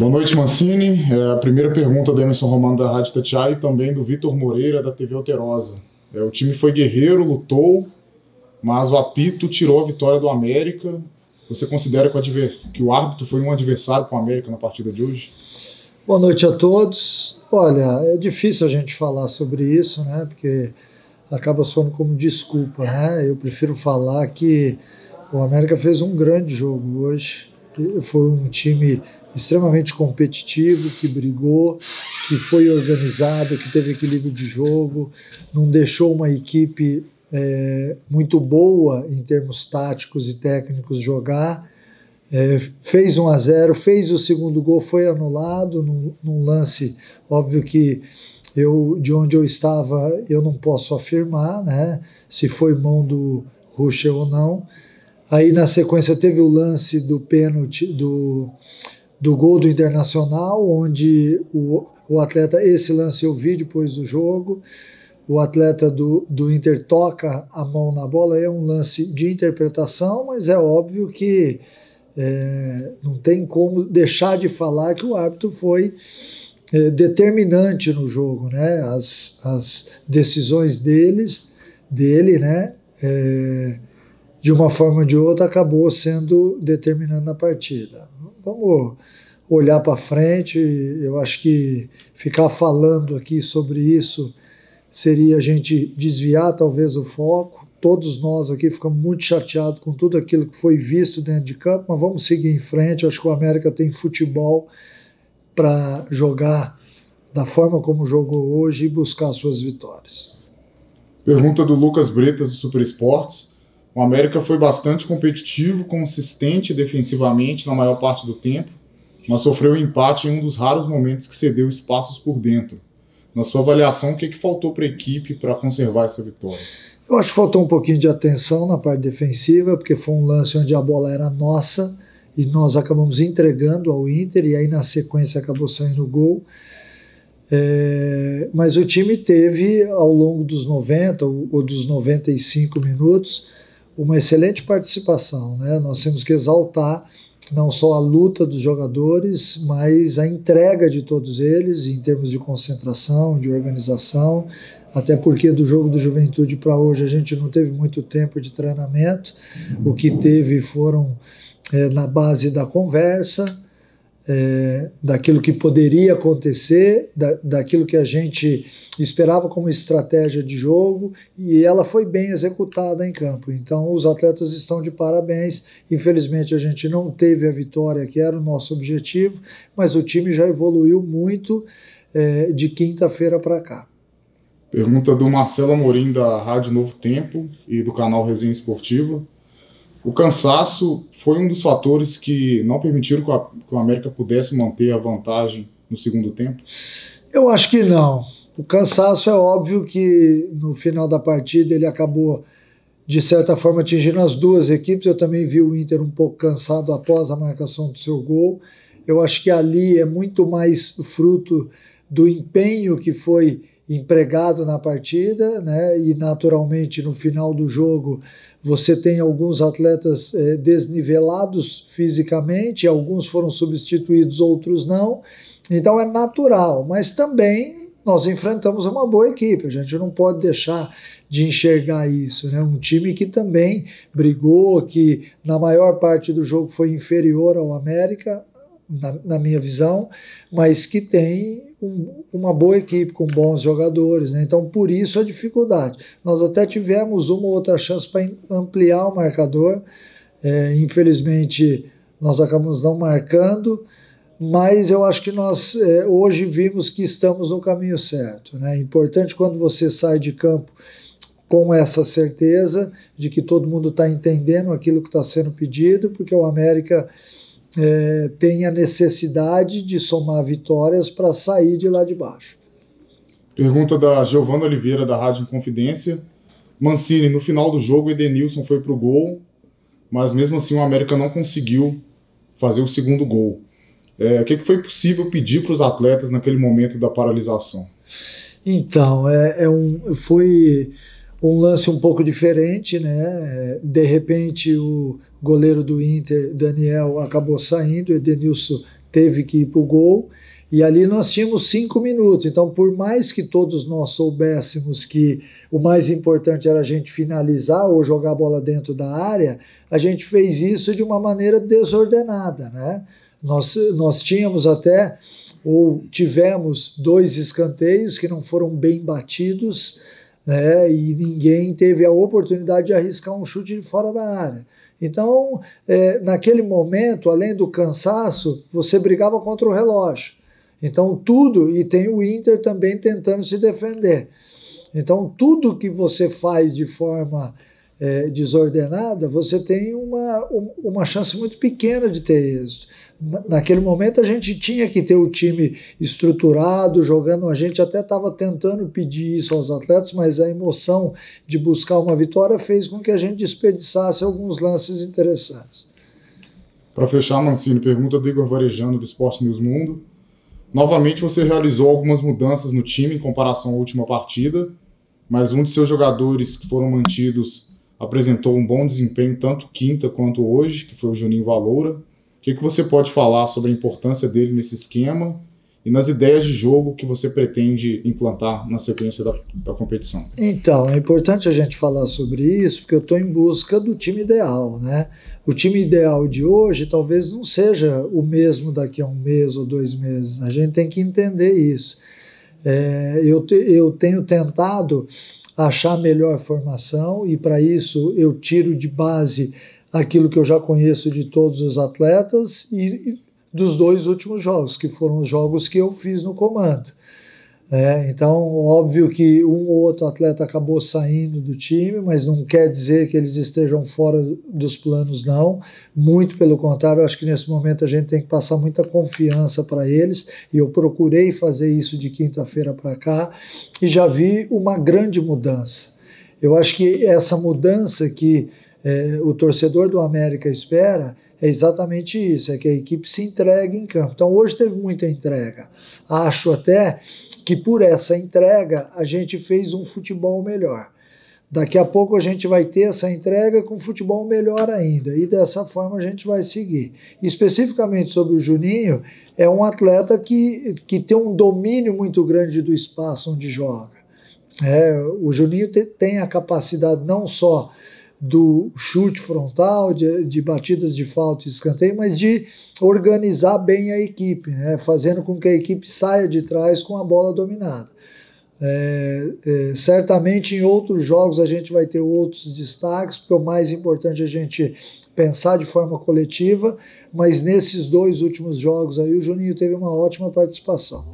Boa noite, Mancini. É a primeira pergunta do Emerson Romano da Rádio Tatiai e também do Vitor Moreira da TV Alterosa. É, o time foi guerreiro, lutou, mas o apito tirou a vitória do América. Você considera que o, adver... que o árbitro foi um adversário para o América na partida de hoje? Boa noite a todos. Olha, é difícil a gente falar sobre isso, né? Porque acaba soando como desculpa, né? Eu prefiro falar que o América fez um grande jogo hoje. Foi um time extremamente competitivo, que brigou, que foi organizado, que teve equilíbrio de jogo, não deixou uma equipe é, muito boa em termos táticos e técnicos jogar. É, fez 1 a 0 fez o segundo gol, foi anulado num, num lance, óbvio que eu de onde eu estava eu não posso afirmar, né? Se foi mão do Ruschel ou não. Aí na sequência teve o lance do pênalti do do gol do Internacional, onde o, o atleta, esse lance eu vi depois do jogo, o atleta do, do Inter toca a mão na bola, é um lance de interpretação, mas é óbvio que é, não tem como deixar de falar que o árbitro foi é, determinante no jogo, né? As, as decisões deles, dele, né? É, de uma forma ou de outra acabou sendo determinando a partida vamos olhar para frente. Eu acho que ficar falando aqui sobre isso seria a gente desviar talvez o foco. Todos nós aqui ficamos muito chateados com tudo aquilo que foi visto dentro de campo, mas vamos seguir em frente. Eu acho que o América tem futebol para jogar da forma como jogou hoje e buscar suas vitórias. Pergunta do Lucas Bretas do Super Esportes. O América foi bastante competitivo, consistente defensivamente na maior parte do tempo, mas sofreu um empate em um dos raros momentos que cedeu espaços por dentro. Na sua avaliação, o que, é que faltou para a equipe para conservar essa vitória? Eu acho que faltou um pouquinho de atenção na parte defensiva, porque foi um lance onde a bola era nossa e nós acabamos entregando ao Inter, e aí na sequência acabou saindo o gol. É, mas o time teve, ao longo dos 90 ou, ou dos 95 minutos, uma excelente participação. Né? Nós temos que exaltar não só a luta dos jogadores, mas a entrega de todos eles em termos de concentração, de organização, até porque do jogo do Juventude para hoje a gente não teve muito tempo de treinamento, o que teve foram é, na base da conversa, é, daquilo que poderia acontecer, da, daquilo que a gente esperava como estratégia de jogo, e ela foi bem executada em campo. Então, os atletas estão de parabéns. Infelizmente, a gente não teve a vitória que era o nosso objetivo, mas o time já evoluiu muito é, de quinta-feira para cá. Pergunta do Marcelo Amorim, da Rádio Novo Tempo e do canal Resenha Esportiva. O cansaço foi um dos fatores que não permitiram que, a, que o América pudesse manter a vantagem no segundo tempo? Eu acho que não. O cansaço é óbvio que no final da partida ele acabou, de certa forma, atingindo as duas equipes. Eu também vi o Inter um pouco cansado após a marcação do seu gol. Eu acho que ali é muito mais fruto do empenho que foi empregado na partida, né? E naturalmente no final do jogo você tem alguns atletas eh, desnivelados fisicamente, alguns foram substituídos, outros não. Então é natural, mas também nós enfrentamos uma boa equipe, a gente não pode deixar de enxergar isso, né? Um time que também brigou, que na maior parte do jogo foi inferior ao América, na, na minha visão, mas que tem um, uma boa equipe, com bons jogadores. Né? Então, por isso a dificuldade. Nós até tivemos uma ou outra chance para ampliar o marcador. É, infelizmente, nós acabamos não marcando mas eu acho que nós é, hoje vimos que estamos no caminho certo. Né? É importante quando você sai de campo com essa certeza de que todo mundo está entendendo aquilo que está sendo pedido, porque o América é, tem a necessidade de somar vitórias para sair de lá de baixo. Pergunta da Giovana Oliveira, da Rádio Confidência. Mancini, no final do jogo, Edenilson foi para o gol, mas mesmo assim o América não conseguiu fazer o segundo gol. É, o que, que foi possível pedir para os atletas naquele momento da paralisação? Então, é, é um, foi um lance um pouco diferente, né? É, de repente o goleiro do Inter, Daniel, acabou saindo, Edenilson teve que ir para o gol. E ali nós tínhamos cinco minutos. Então, por mais que todos nós soubéssemos que o mais importante era a gente finalizar ou jogar a bola dentro da área, a gente fez isso de uma maneira desordenada, né? Nós, nós tínhamos até, ou tivemos, dois escanteios que não foram bem batidos né? E ninguém teve a oportunidade de arriscar um chute de fora da área. Então, é, naquele momento, além do cansaço, você brigava contra o relógio. Então, tudo, e tem o Inter também tentando se defender. Então, tudo que você faz de forma é, desordenada, você tem uma, uma chance muito pequena de ter êxito. Naquele momento a gente tinha que ter o time estruturado, jogando. A gente até estava tentando pedir isso aos atletas, mas a emoção de buscar uma vitória fez com que a gente desperdiçasse alguns lances interessantes. Para fechar, Mancini, pergunta do Igor Varejano do Esporte News Mundo. Novamente você realizou algumas mudanças no time em comparação à última partida, mas um de seus jogadores que foram mantidos apresentou um bom desempenho tanto quinta quanto hoje, que foi o Juninho Valoura. O que, que você pode falar sobre a importância dele nesse esquema e nas ideias de jogo que você pretende implantar na sequência da, da competição? Então, é importante a gente falar sobre isso, porque eu estou em busca do time ideal, né? O time ideal de hoje talvez não seja o mesmo daqui a um mês ou dois meses. A gente tem que entender isso. É, eu, te, eu tenho tentado achar melhor formação e para isso eu tiro de base aquilo que eu já conheço de todos os atletas e dos dois últimos jogos, que foram os jogos que eu fiz no comando. É, então, óbvio que um ou outro atleta acabou saindo do time, mas não quer dizer que eles estejam fora dos planos, não. Muito pelo contrário, acho que nesse momento a gente tem que passar muita confiança para eles, e eu procurei fazer isso de quinta-feira para cá, e já vi uma grande mudança. Eu acho que essa mudança que é, o torcedor do América espera é exatamente isso, é que a equipe se entregue em campo. Então, hoje teve muita entrega. Acho até que por essa entrega a gente fez um futebol melhor. Daqui a pouco a gente vai ter essa entrega com futebol melhor ainda, e dessa forma a gente vai seguir. Especificamente sobre o Juninho, é um atleta que, que tem um domínio muito grande do espaço onde joga. É, o Juninho te, tem a capacidade não só do chute frontal, de, de batidas de falta e escanteio, mas de organizar bem a equipe, né? fazendo com que a equipe saia de trás com a bola dominada. É, é, certamente em outros jogos a gente vai ter outros destaques, porque o mais importante é a gente pensar de forma coletiva, mas nesses dois últimos jogos aí o Juninho teve uma ótima participação.